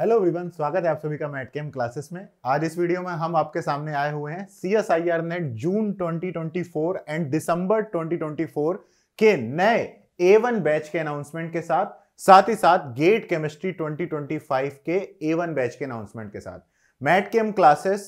hello everyone स्वागत है आप सभी का केम क्लासेस में आज इस वीडियो में हम आपके सामने आए हुए हैं C S I R NET June 2024 and December 2024 के नए ए वन बैच के अनाउंसमेंट के साथ साथ ही साथ गेट केमिस्ट्री 2025 के ए वन बैच के अनाउंसमेंट के साथ केम क्लासेस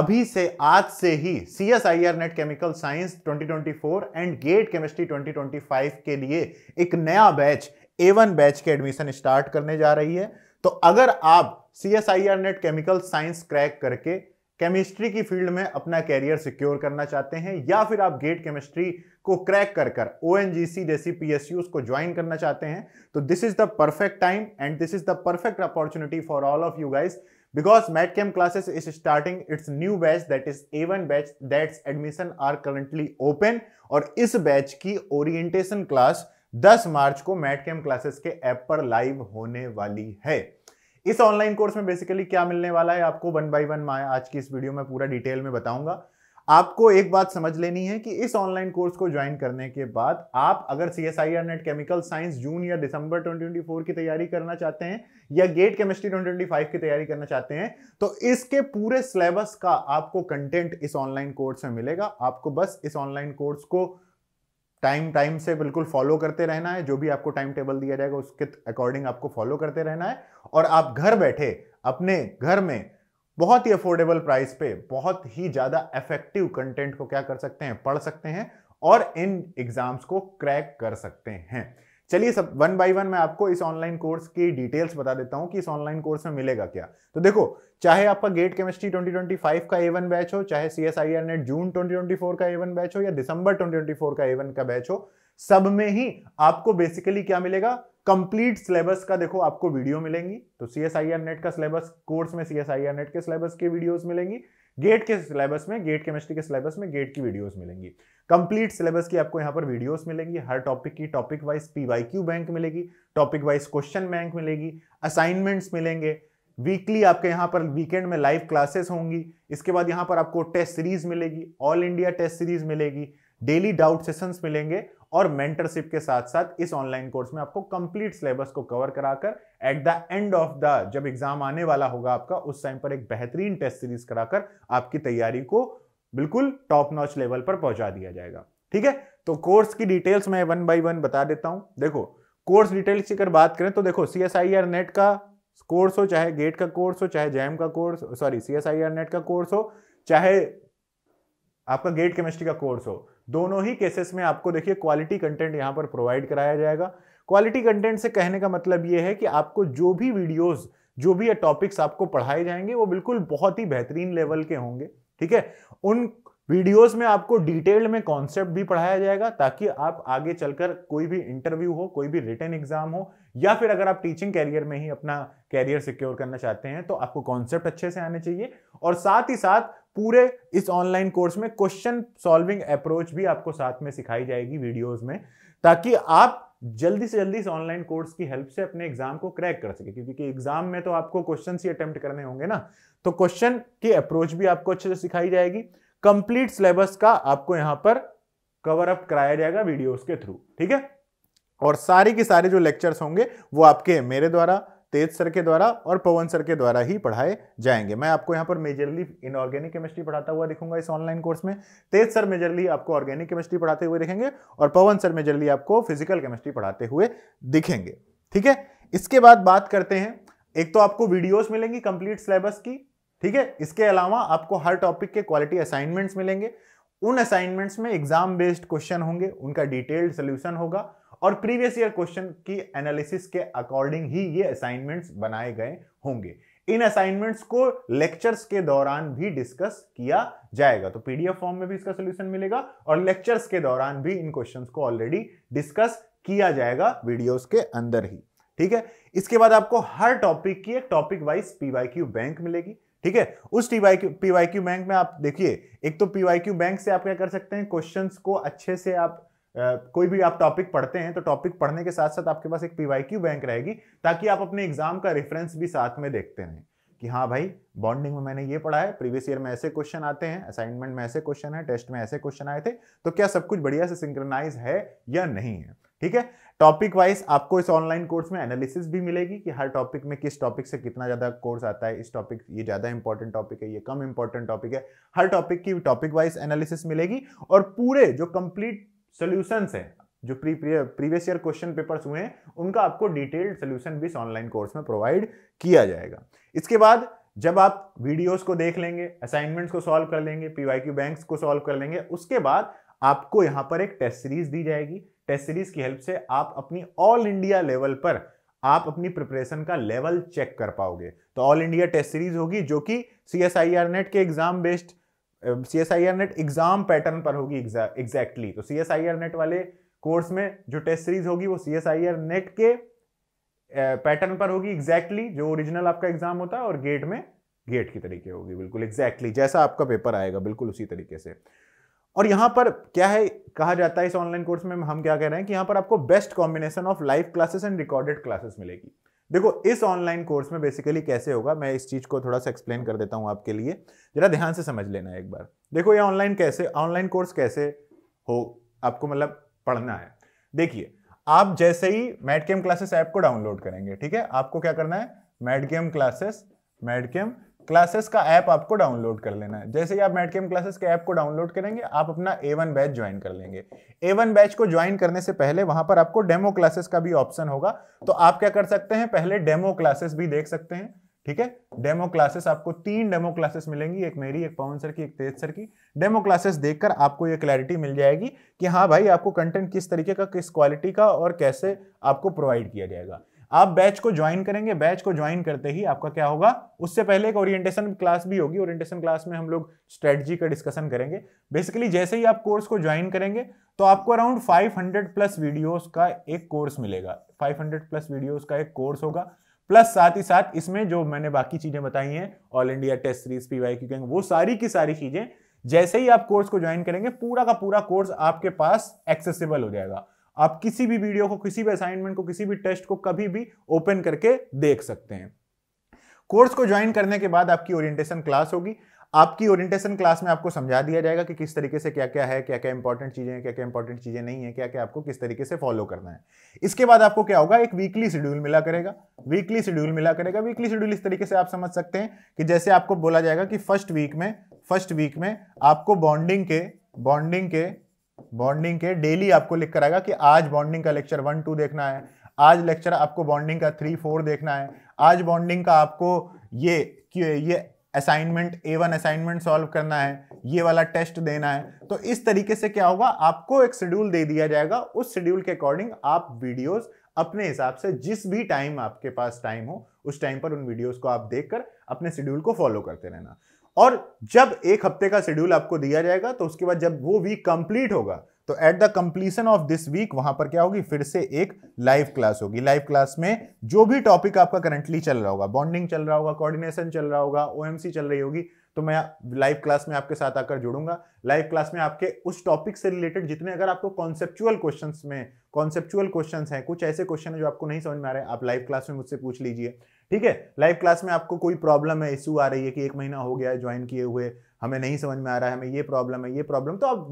अभी से आज से ही C S I R NET chemical science 2024 and GATE chemistry 2025 के लिए एक नया बैच ए वन बैच के एडमिशन स्टार्ट करने जा रही है तो अगर आप C S I R NET chemical science crack करके केमिस्ट्री की फील्ड में अपना कैरियर सिक्योर करना चाहते हैं या फिर आप गेट केमिस्ट्री को क्रैक कर कर ओ जैसी पी को ज्वाइन करना चाहते हैं तो this is the perfect time and this is the perfect opportunity for all of you guys because medchem classes is starting its new batch that is a1 batch that admission are currently open और इस बैच की orientation class 10 March को MedChem classes के app पर live होने वाली है इस ऑनलाइन कोर्स में बेसिकली क्या मिलने वाला है आपको वन बाई वन मैं आज की इस वीडियो में पूरा डिटेल में बताऊंगा आपको एक बात समझ लेनी है कि इस ऑनलाइन कोर्स को ज्वाइन करने के बाद आप अगर C S I R NET chemical science June या दिसंबर 2024 की तैयारी करना चाहते हैं या गेट केमिस्ट्री 2025 की तैयारी करना चाहते हैं तो इसके पूरे सिलेबस का आपको कंटेंट इस ऑनलाइन कोर्स में मिलेगा आपको बस इस ऑनलाइन कोर्स को टाइम टाइम से बिल्कुल फॉलो करते रहना है जो भी आपको टाइम टेबल दिया जाएगा उसके अकॉर्डिंग आपको फॉलो करते रहना है और आप घर बैठे अपने घर में बहुत ही अफोर्डेबल प्राइस पे बहुत ही ज़्यादा इफेक्टिव कंटेंट को क्या कर सकते हैं पढ़ सकते हैं और इन एग्जाम्स को क्रैक कर सकते हैं चलिए सब वन बाय वन मैं आपको इस ऑनलाइन कोर्स की डिटेल्स बता देता हूं कि इस ऑनलाइन कोर्स में मिलेगा क्या तो देखो चाहे आपका गेट केमिस्ट्री 2025 का एवन बैच हो चाहे C S I R NET June 2024 का एवन बैच हो या दिसंबर 2024 का एवन का बैच हो सब में ही आपको बेसिकली क्या मिलेगा कंप्लीट सिलेबस का देखो आपको वीडियो मिलेंगी तो C S I R NET का सिलेबस कोर्स में C S I R NET के सिलेबस की वीडियोस मिलेंगी गेट के सिलेबस में गेट केमिस्ट्री के सिलेबस में गेट की वीडियोस मिलेंगी कंप्लीट सिलेबस की आपको यहाँ पर वीडियोस मिलेंगी हर टॉपिक की टॉपिक वाइज क्यू बैंक मिलेगी टॉपिक वाइज क्वेश्चन बैंक मिलेगी असाइनमेंट्स मिलेंगे वीकली आपके यहाँ पर वीकेंड में लाइव क्लासेस होंगी इसके बाद यहाँ पर आपको टेस्ट सीरीज मिलेगी ऑल इंडिया टेस्ट सीरीज मिलेगी डेली डाउट सेशंस मिलेंगे और मेंटरशिप के साथ साथ इस ऑनलाइन कोर्स में आपको कंप्लीट सिलेबस को कवर कराकर at the end of the जब एग्जाम आने वाला होगा आपका उस टाइम पर एक बेहतरीन टेस्ट सीरीज कराकर आपकी तैयारी को बिल्कुल टॉप नॉच लेवल पर पहुंचा दिया जाएगा ठीक है तो कोर्स की डिटेल्स मैं वन बाई वन बता देता हूं देखो कोर्स डिटेल्स की अगर बात करें तो देखो C S I R NET का कोर्स हो चाहे गेट का कोर्स हो चाहे जैम का course sorry C S I R NET का कोर्स हो चाहे आपका गेट केमिस्ट्री का कोर्स हो दोनों ही केसेस में आपको देखिए क्वालिटी कंटेंट यहाँ पर प्रोवाइड कराया जाएगा क्वालिटी कंटेंट से कहने का मतलब ये है कि आपको जो भी वीडियोस जो भी टॉपिक्स आपको पढ़ाए जाएंगे वो बिल्कुल बहुत ही बेहतरीन लेवल के होंगे ठीक है उन वीडियोस में आपको डिटेल में कॉन्सेप्ट भी पढ़ाया जाएगा ताकि आप आगे चलकर कोई भी इंटरव्यू हो कोई भी रिटर्न एग्जाम हो या फिर अगर आप टीचिंग कैरियर में ही अपना कैरियर सिक्योर करना चाहते हैं तो आपको कॉन्सेप्ट अच्छे से आने चाहिए और साथ ही साथ पूरे इस ऑनलाइन कोर्स में क्वेश्चन सॉल्विंग अप्रोच भी आपको साथ में सिखाई जाएगी वीडियोस में ताकि आप जल्दी से जल्दी इस ऑनलाइन कोर्स की हेल्प से अपने एग्जाम को क्रैक कर सके क्योंकि एग्जाम में तो आपको क्वेश्चन ही अटेम्प्ट करने होंगे ना तो क्वेश्चन की अप्रोच भी आपको अच्छे से सिखाई जाएगी कंप्लीट सिलेबस का आपको यहां पर कवर अप कराया जाएगा वीडियोस के थ्रू ठीक है और सारे के सारे जो लेक्चर्स होंगे वो आपके मेरे द्वारा तेज सर के द्वारा और पवन सर के द्वारा ही पढ़ाए जाएंगे मैं आपको यहाँ पर मेजरली इनऑर्गेनिक केमिस्ट्री पढ़ाता हुआ दिखूंगा इस ऑनलाइन कोर्स में तेज सर मेजरली आपको ऑर्गेनिक केमिस्ट्री पढ़ाते हुए दिखेंगे और पवन सर मेजरली आपको फिजिकल केमिस्ट्री पढ़ाते हुए दिखेंगे ठीक है इसके बाद बात करते हैं एक तो आपको वीडियोस मिलेंगी कंप्लीट सिलेबस की ठीक है इसके अलावा आपको हर टॉपिक के क्वालिटी असाइनमेंट्स मिलेंगे उन असाइनमेंट्स में एग्जाम बेस्ड क्वेश्चन होंगे उनका डिटेल्ड सोल्यूशन होगा और प्रीवियस ईयर क्वेश्चन की एनालिसिस के अकॉर्डिंग ही ये असाइनमेंट्स बनाए गए होंगे इन असाइनमेंट्स को लेक्चर्स के दौरान भी डिस्कस किया जाएगा तो पीडीएफ फॉर्म में भी इसका सोल्यूशन मिलेगा और लेक्चर्स के दौरान भी इन क्वेश्चन को ऑलरेडी डिस्कस किया जाएगा वीडियोस के अंदर ही ठीक है इसके बाद आपको हर टॉपिक की एक टॉपिक वाइज पीवाईक्यू बैंक मिलेगी ठीक है उस टीवाईक्यू पीवाईक्यू बैंक में आप देखिए एक तो पीवाईक्यू बैंक से आप क्या कर सकते हैं क्वेश्चंस को अच्छे से आप कोई भी आप टॉपिक पढ़ते हैं तो टॉपिक पढ़ने के साथ साथ आपके पास एक पी बैंक रहेगी ताकि आप अपने एग्जाम का रेफरेंस भी साथ में देखते रहें कि हाँ भाई बॉन्डिंग में मैंने ये पढ़ा है प्रीवियस ईयर में ऐसे क्वेश्चन आते हैं असाइनमेंट में ऐसे क्वेश्चन है टेस्ट में ऐसे क्वेश्चन आए थे तो क्या सब कुछ बढ़िया से सिंक्रनाइज है या नहीं है ठीक है टॉपिक वाइज आपको इस ऑनलाइन कोर्स में एनालिसिस भी मिलेगी कि हर टॉपिक में किस टॉपिक से कितना ज़्यादा कोर्स आता है इस टॉपिक ये ज़्यादा इंपॉर्टेंट टॉपिक है ये कम इंपॉर्टेंट टॉपिक है हर टॉपिक की टॉपिक वाइज एनालिसिस मिलेगी और पूरे जो कंप्लीट सोल्यूशंस हैं जो pre previous year question papers हुए हैं उनका आपको डिटेल्ड सोल्यूशन भी इस ऑनलाइन कोर्स में प्रोवाइड किया जाएगा इसके बाद जब आप वीडियोस को देख लेंगे असाइनमेंट्स को सॉल्व कर लेंगे पीवाईक्यू बैंक्स को सॉल्व कर लेंगे उसके बाद आपको यहां पर एक टेस्ट सीरीज दी जाएगी टेस्ट सीरीज की हेल्प से आप अपनी ऑल इंडिया लेवल पर आप अपनी प्रिपरेशन का लेवल चेक कर पाओगे तो ऑल इंडिया टेस्ट सीरीज होगी जो कि C S I R NET के exam based C S I R NET exam pattern पर होगी एग्जैक्टली तो C S I R NET वाले कोर्स में जो टेस्ट सीरीज होगी वो C S I R NET के पैटर्न पर होगी एग्जैक्टली जो ओरिजिनल आपका एग्जाम होता है और गेट में गेट की तरीके होगी बिल्कुल एग्जैक्टली जैसा आपका पेपर आएगा बिल्कुल उसी तरीके से और यहाँ पर क्या है कहा जाता है इस ऑनलाइन कोर्स में हम क्या कह रहे हैं कि यहाँ पर आपको best combination of live classes and recorded classes मिलेगी देखो इस ऑनलाइन कोर्स में बेसिकली कैसे होगा मैं इस चीज़ को थोड़ा सा एक्सप्लेन कर देता हूँ आपके लिए जरा ध्यान से समझ लेना एक बार देखो ये ऑनलाइन कैसे ऑनलाइन कोर्स कैसे हो आपको मतलब पढ़ना है देखिए आप जैसे ही मेडकेम क्लासेस ऐप को डाउनलोड करेंगे ठीक है आपको क्या करना है मेडकेम क्लासेस मेडकेम क्लासेस का ऐप आपको डाउनलोड कर लेना है जैसे ही आप मेडकेम क्लासेस के ऐप को डाउनलोड करेंगे आप अपना ए वन बैच ज्वाइन कर लेंगे ए वन बैच को ज्वाइन करने से पहले वहां पर आपको डेमो क्लासेस का भी ऑप्शन होगा तो आप क्या कर सकते हैं पहले डेमो क्लासेस भी देख सकते हैं ठीक है डेमो क्लासेस आपको तीन डेमो क्लासेस मिलेंगी एक मेरी एक पवन सर की एक तेज सर की डेमो क्लासेस देखकर आपको ये क्लैरिटी मिल जाएगी कि हाँ भाई आपको कंटेंट किस तरीके का किस क्वालिटी का और कैसे आपको प्रोवाइड किया जाएगा आप बैच को ज्वाइन करेंगे बैच को ज्वाइन करते ही आपका क्या होगा उससे पहले एक ओरिएंटेशन क्लास भी होगी ओरिएंटेशन क्लास में हम लोग स्ट्रेटजी का डिस्कशन करेंगे बेसिकली जैसे ही आप कोर्स को ज्वाइन करेंगे तो आपको अराउंड 500 प्लस वीडियोस का एक कोर्स मिलेगा 500 प्लस वीडियोस का एक कोर्स होगा प्लस साथ ही साथ इसमें जो मैंने बाकी चीज़ें बताई हैं all India test series P Y Q वो सारी की सारी चीज़ें जैसे ही आप कोर्स को ज्वाइन करेंगे पूरा का पूरा कोर्स आपके पास एक्सेसिबल हो जाएगा आप किसी भी वीडियो को किसी भी असाइनमेंट को किसी भी टेस्ट को कभी भी ओपन करके देख सकते हैं कोर्स को ज्वाइन करने के बाद आपकी ओरिएंटेशन क्लास होगी आपकी ओरिएंटेशन क्लास में आपको समझा दिया जाएगा कि किस तरीके से क्या क्या है क्या क्या इंपॉर्टेंट चीज़ें हैं क्या क्या इंपॉर्टेंट चीज़ें नहीं है क्या क्या आपको किस तरीके से फॉलो करना है इसके बाद आपको क्या होगा एक वीकली शेड्यूल मिला करेगा वीकली शेड्यूल मिला करेगा वीकली शेड्यूल इस तरीके से आप समझ सकते हैं कि जैसे आपको बोला जाएगा कि फर्स्ट वीक में फर्स्ट वीक में आपको बॉन्डिंग के बॉन्डिंग के बॉन्डिंग के डेली आपको लिख कर आएगा कि आज बॉन्डिंग का लेक्चर वन टू देखना है आज लेक्चर आपको बॉन्डिंग का थ्री फोर देखना है आज बॉन्डिंग का आपको ये ये assignment A one assignment solve करना है ये वाला टेस्ट देना है तो इस तरीके से क्या होगा आपको एक शेड्यूल दे दिया जाएगा उस शेड्यूल के अकॉर्डिंग आप वीडियोस अपने हिसाब से जिस भी टाइम आपके पास टाइम हो उस टाइम पर उन वीडियोस को आप देखकर अपने शेड्यूल को फॉलो करते रहना और जब एक हफ्ते का शेड्यूल आपको दिया जाएगा तो उसके बाद जब वो वीक कंप्लीट होगा तो at the completion of this week वहां पर क्या होगी फिर से एक लाइव क्लास होगी लाइव क्लास में जो भी टॉपिक आपका करंटली चल रहा होगा बॉन्डिंग चल रहा होगा कोऑर्डिनेशन चल रहा होगा ओएमसी चल रही होगी तो मैं लाइव क्लास में आपके साथ आकर जुड़ूंगा लाइव क्लास में आपके उस टॉपिक से रिलेटेड जितने अगर आपको कॉन्सेप्चुअल क्वेश्चन में कॉन्सेप्चुअल क्वेश्चन हैं कुछ ऐसे क्वेश्चन है जो आपको नहीं समझ में आ रहे आप लाइव क्लास में मुझसे पूछ लीजिए ठीक है लाइव क्लास में आपको कोई प्रॉब्लम है इशू आ रही है कि एक महीना हो गया है ज्वाइन किए हुए हमें नहीं समझ में आ रहा है हमें ये प्रॉब्लम है ये प्रॉब्लम तो आप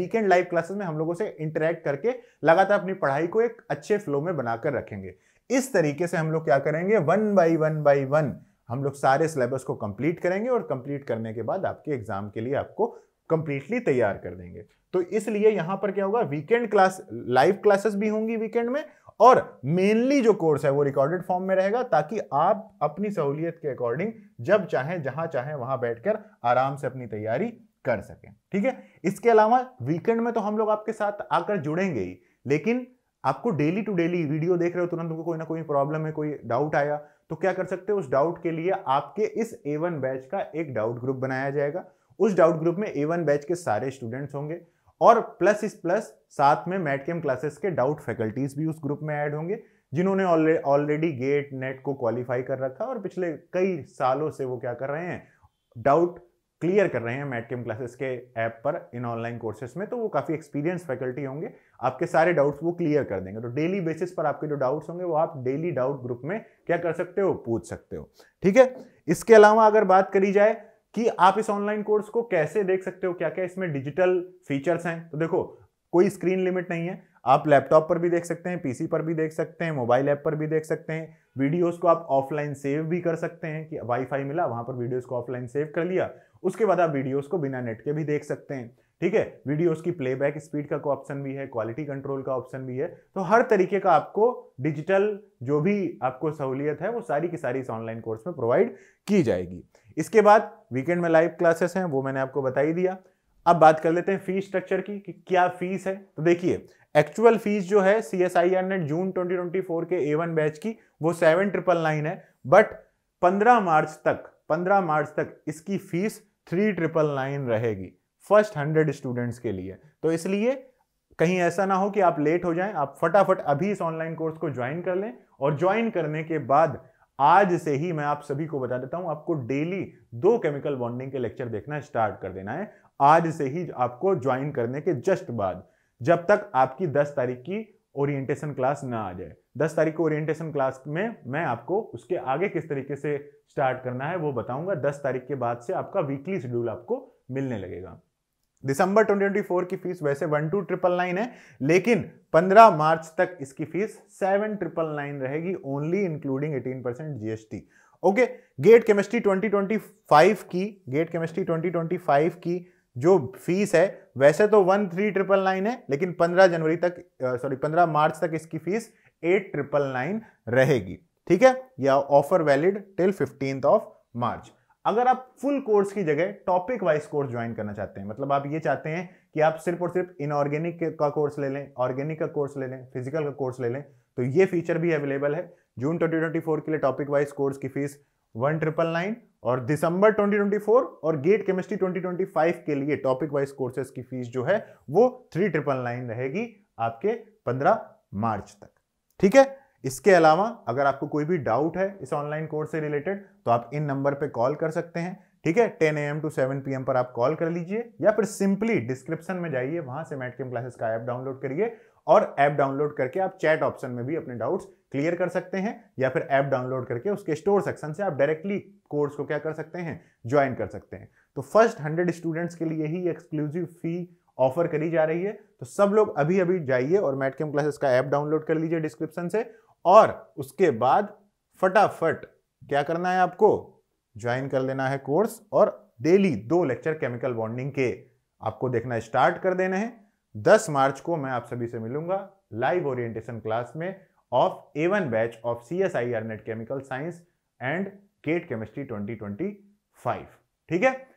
वीकेंड लाइव क्लासेस में हम लोगों से इंटरेक्ट करके लगातार अपनी पढ़ाई को एक अच्छे फ्लो में बनाकर रखेंगे इस तरीके से हम लोग क्या करेंगे one by one by one हम लोग सारे सिलेबस को कंप्लीट करेंगे और कंप्लीट करने के बाद आपके एग्जाम के लिए आपको कंप्लीटली तैयार कर देंगे तो इसलिए यहां पर क्या होगा वीकेंड क्लास लाइव क्लासेस भी होंगी वीकेंड में और मेनली जो कोर्स है वो रिकॉर्डेड फॉर्म में रहेगा ताकि आप अपनी सहूलियत के अकॉर्डिंग जब चाहें जहां चाहें वहां बैठकर आराम से अपनी तैयारी कर सकें ठीक है इसके अलावा वीकेंड में तो हम लोग आपके साथ आकर जुड़ेंगे ही लेकिन आपको डेली टू डेली वीडियो देख रहे हो तुरंत कोई ना कोई प्रॉब्लम है कोई डाउट आया तो क्या कर सकते हो उस डाउट के लिए आपके इस ए वन बैच का एक डाउट ग्रुप बनाया जाएगा उस डाउट ग्रुप में ए वन बैच के सारे स्टूडेंट्स होंगे और प्लस इस प्लस साथ में मेटकेम क्लासेस के डाउट फैकल्टीज भी उस ग्रुप में ऐड होंगे जिन्होंने ऑलरेडी गेट नेट को क्वालिफाई कर रखा और पिछले कई सालों से वो क्या कर रहे हैं डाउट क्लियर कर रहे हैं मेटकेम क्लासेस के ऐप पर इन ऑनलाइन कोर्सेस में तो वो काफ़ी एक्सपीरियंस फैकल्टी होंगे आपके सारे डाउट्स वो क्लियर कर देंगे तो डेली बेसिस पर आपके जो डाउट्स होंगे वो आप डेली डाउट ग्रुप में क्या कर सकते हो पूछ सकते हो ठीक है इसके अलावा अगर बात करी जाए कि आप इस ऑनलाइन कोर्स को कैसे देख सकते हो क्या क्या इसमें डिजिटल फीचर्स हैं तो देखो कोई स्क्रीन लिमिट नहीं है आप लैपटॉप पर भी देख सकते हैं पीसी पर भी देख सकते हैं मोबाइल ऐप पर भी देख सकते हैं वीडियोस को आप ऑफलाइन सेव भी कर सकते हैं कि वाईफाई मिला वहां पर वीडियोस को ऑफलाइन सेव कर लिया उसके बाद आप वीडियोस को बिना नेट के भी देख सकते हैं ठीक है वीडियोस की प्लेबैक स्पीड का ऑप्शन भी है क्वालिटी कंट्रोल का ऑप्शन भी है तो हर तरीके का आपको डिजिटल जो भी आपको सहूलियत है वो सारी की सारी इस ऑनलाइन कोर्स में प्रोवाइड की जाएगी इसके बाद वीकेंड में लाइव क्लासेस हैं वो मैंने आपको बता ही दिया अब बात कर लेते हैं फीस स्ट्रक्चर की कि क्या फीस है तो देखिए एक्चुअल फीस जो है सी एस आई आर ने जून 2024 के ए वन बैच की वो सेवन ट्रिपल नाइन है बट 15 मार्च तक 15 मार्च तक इसकी फीस थ्री ट्रिपल नाइन रहेगी फर्स्ट हंड्रेड स्टूडेंट्स के लिए तो इसलिए कहीं ऐसा ना हो कि आप लेट हो जाएं आप फटाफट अभी इस ऑनलाइन कोर्स को ज्वाइन कर लें और ज्वाइन करने के बाद आज से ही मैं आप सभी को बता देता हूं आपको डेली दो केमिकल बॉन्डिंग के लेक्चर देखना स्टार्ट कर देना है आज से ही आपको ज्वाइन करने के जस्ट बाद जब तक आपकी 10 तारीख की ओरिएंटेशन क्लास ना आ जाए 10 तारीख को ओरिएंटेशन क्लास में मैं आपको उसके आगे किस तरीके से स्टार्ट करना है वो बताऊंगा 10 तारीख के बाद से आपका वीकली शेड्यूल आपको मिलने लगेगा दिसंबर 2024 की फीस वैसे वन टू ट्रिपल नाइन है लेकिन 15 मार्च तक इसकी फीस सेवन ट्रिपल नाइन रहेगी only including 18 percent GST okay GATE chemistry 2025 की गेट केमिस्ट्री 2025 की जो फीस है वैसे तो वन थ्री ट्रिपल नाइन है लेकिन 15 जनवरी तक सॉरी 15 मार्च तक इसकी फीस एट ट्रिपल नाइन रहेगी ठीक है या offer valid till fifteenth of March अगर आप फुल कोर्स की जगह टॉपिक वाइज कोर्स ज्वाइन करना चाहते हैं मतलब आप ये चाहते हैं कि आप सिर्फ और सिर्फ इनऑर्गेनिक का कोर्स ले लें ऑर्गेनिक का कोर्स ले लें फिजिकल का कोर्स ले लें तो ये फीचर भी अवेलेबल है जून 2024 के लिए टॉपिक वाइज कोर्स की फीस वन ट्रिपल नाइन और दिसंबर 2024 और गेट केमिस्ट्री 2025 के लिए टॉपिक वाइज कोर्सेज की फीस जो है वो थ्री ट्रिपल नाइन रहेगी आपके पंद्रह मार्च तक ठीक है इसके अलावा अगर आपको कोई भी डाउट है इस ऑनलाइन कोर्स से रिलेटेड तो आप इन नंबर पर कॉल कर सकते हैं ठीक है 10 एम टू 7 एम पर आप कॉल कर लीजिए या फिर सिंपली डिस्क्रिप्शन में जाइए वहां से मैटकेम क्लासेस का ऐप डाउनलोड करिए और ऐप डाउनलोड करके आप चैट ऑप्शन में भी अपने डाउट्स क्लियर कर सकते हैं या फिर ऐप डाउनलोड करके उसके स्टोर सेक्शन से आप डायरेक्टली कोर्स को क्या कर सकते हैं ज्वाइन कर सकते हैं तो फर्स्ट हंड्रेड स्टूडेंट्स के लिए ही एक्सक्लूसिव फी ऑफर करी जा रही है तो सब लोग अभी अभी जाइए और मैटकेम क्लासेस का ऐप डाउनलोड कर लीजिए डिस्क्रिप्शन से और उसके बाद फटाफट क्या करना है आपको ज्वाइन कर लेना है कोर्स और डेली दो लेक्चर केमिकल बॉन्डिंग के आपको देखना स्टार्ट कर देने हैं 10 मार्च को मैं आप सभी से मिलूंगा लाइव ओरिएंटेशन क्लास में of A one batch of C S I R NET chemical science and GATE chemistry 2025 ठीक है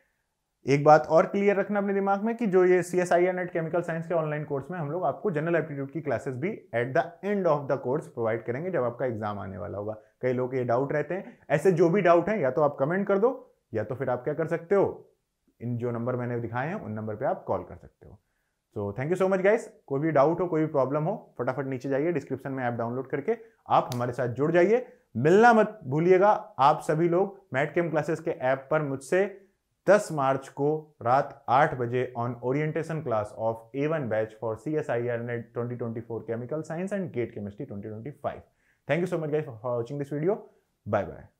एक बात और क्लियर रखना अपने दिमाग में कि जो ये C S I N at chemical science के ऑनलाइन कोर्स में हम लोग आपको जनरल एप्टीट्यूड की क्लासेस भी at the end of the course provide करेंगे जब आपका एग्जाम आने वाला होगा कई लोग ये डाउट रहते हैं ऐसे जो भी डाउट हैं या तो आप कमेंट कर दो या तो फिर आप क्या कर सकते हो इन जो नंबर मैंने दिखाए हैं उन नंबर पर आप कॉल कर सकते हो so thank you so much guys कोई भी डाउट हो कोई भी प्रॉब्लम हो फटाफट नीचे जाइए डिस्क्रिप्शन में ऐप डाउनलोड करके आप हमारे साथ जुड़ जाइए मिलना मत भूलिएगा आप सभी लोग मैट केम क्लासेस के ऐप पर मुझसे 10 मार्च को रात 8 बजे on orientation class of A one batch for C S I R NET twenty twenty four chemical science and GATE chemistry twenty twenty five thank you so much guys for watching this video bye bye